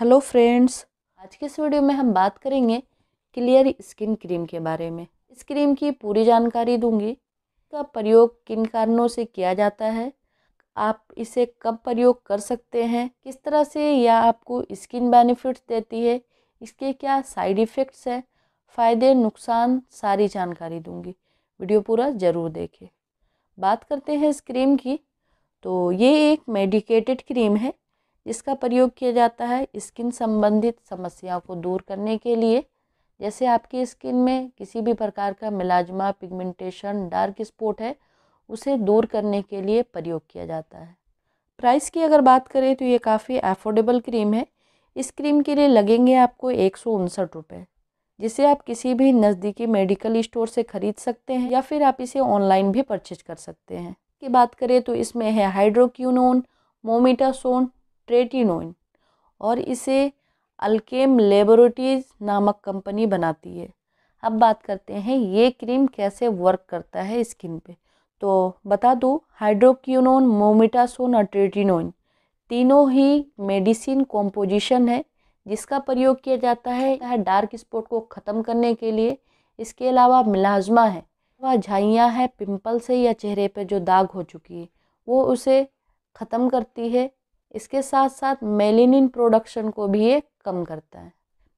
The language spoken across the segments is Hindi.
हेलो फ्रेंड्स आज के इस वीडियो में हम बात करेंगे क्लियर स्किन क्रीम के बारे में इस क्रीम की पूरी जानकारी दूंगी का प्रयोग किन कारणों से किया जाता है आप इसे कब प्रयोग कर सकते हैं किस तरह से यह आपको स्किन बेनिफिट्स देती है इसके क्या साइड इफ़ेक्ट्स हैं फ़ायदे नुकसान सारी जानकारी दूँगी वीडियो पूरा ज़रूर देखें बात करते हैं इस क्रीम की तो ये एक मेडिकेटेड क्रीम है इसका प्रयोग किया जाता है स्किन संबंधित समस्याओं को दूर करने के लिए जैसे आपकी स्किन में किसी भी प्रकार का मिलाजमा पिगमेंटेशन डार्क स्पॉट है उसे दूर करने के लिए प्रयोग किया जाता है प्राइस की अगर बात करें तो ये काफ़ी अफोर्डेबल क्रीम है इस क्रीम के लिए लगेंगे आपको एक सौ उनसठ रुपये जिसे आप किसी भी नज़दीकी मेडिकल स्टोर से ख़रीद सकते हैं या फिर आप इसे ऑनलाइन भी परचेज कर सकते हैं की बात करें तो इसमें है हाइड्रोक्यूनोन मोमिटासोन ट्रेटिनोइन और इसे अल्केम लेबोरेटरीज नामक कंपनी बनाती है अब बात करते हैं ये क्रीम कैसे वर्क करता है स्किन पे तो बता दूँ हाइड्रोक्यूनोन मोमिटासोन और ट्रेटिनोइन तीनों ही मेडिसिन कॉम्पोजिशन है जिसका प्रयोग किया जाता है डार्क स्पॉट को ख़त्म करने के लिए इसके अलावा मिलाजमा है वह झाइयाँ है पिंपल से या चेहरे पर जो दाग हो चुकी है वो उसे ख़त्म करती है इसके साथ साथ मेलिनिन प्रोडक्शन को भी ये कम करता है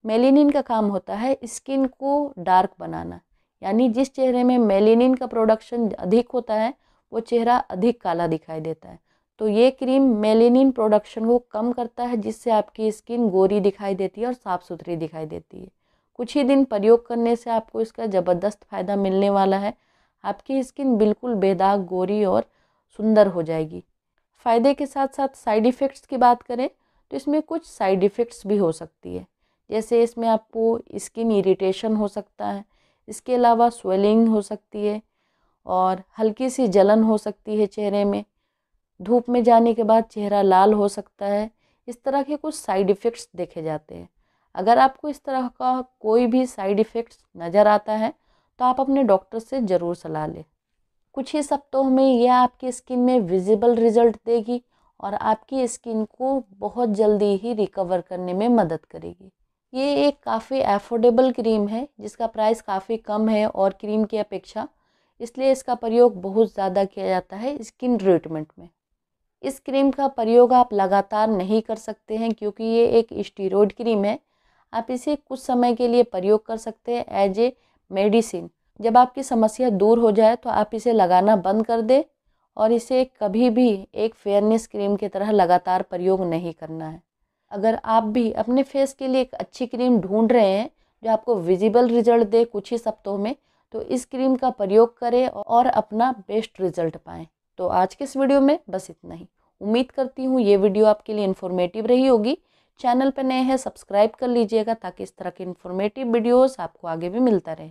मेलिनिन का काम होता है स्किन को डार्क बनाना यानी जिस चेहरे में मेलिनिन का प्रोडक्शन अधिक होता है वो चेहरा अधिक काला दिखाई देता है तो ये क्रीम मेलिनिन प्रोडक्शन को कम करता है जिससे आपकी स्किन गोरी दिखाई देती है और साफ़ सुथरी दिखाई देती है कुछ ही दिन प्रयोग करने से आपको इसका ज़बरदस्त फ़ायदा मिलने वाला है आपकी स्किन बिल्कुल बेदाग गोरी और सुंदर हो जाएगी फ़ायदे के साथ साथ साइड इफ़ेक्ट्स की बात करें तो इसमें कुछ साइड इफ़ेक्ट्स भी हो सकती है जैसे इसमें आपको स्किन इरीटेशन हो सकता है इसके अलावा स्वेलिंग हो सकती है और हल्की सी जलन हो सकती है चेहरे में धूप में जाने के बाद चेहरा लाल हो सकता है इस तरह के कुछ साइड इफ़ेक्ट्स देखे जाते हैं अगर आपको इस तरह का कोई भी साइड इफ़ेक्ट्स नज़र आता है तो आप अपने डॉक्टर से ज़रूर सलाह लें कुछ ही सप्ताह में यह आपकी स्किन में विजिबल रिजल्ट देगी और आपकी स्किन को बहुत जल्दी ही रिकवर करने में मदद करेगी ये एक काफ़ी एफोर्डेबल क्रीम है जिसका प्राइस काफ़ी कम है और क्रीम की अपेक्षा इसलिए इसका प्रयोग बहुत ज़्यादा किया जाता है स्किन ट्रीटमेंट में इस क्रीम का प्रयोग आप लगातार नहीं कर सकते हैं क्योंकि ये एक स्टीरोड क्रीम है आप इसे कुछ समय के लिए प्रयोग कर सकते हैं एज ए मेडिसिन जब आपकी समस्या दूर हो जाए तो आप इसे लगाना बंद कर दें और इसे कभी भी एक फेयरनेस क्रीम की तरह लगातार प्रयोग नहीं करना है अगर आप भी अपने फेस के लिए एक अच्छी क्रीम ढूंढ रहे हैं जो आपको विजिबल रिजल्ट दे कुछ ही सप्तों में तो इस क्रीम का प्रयोग करें और अपना बेस्ट रिजल्ट पाएँ तो आज के इस वीडियो में बस इतना ही उम्मीद करती हूँ ये वीडियो आपके लिए इन्फॉर्मेटिव रही होगी चैनल पर नए हैं सब्सक्राइब कर लीजिएगा ताकि इस तरह के इन्फॉर्मेटिव वीडियोस आपको आगे भी मिलता रहे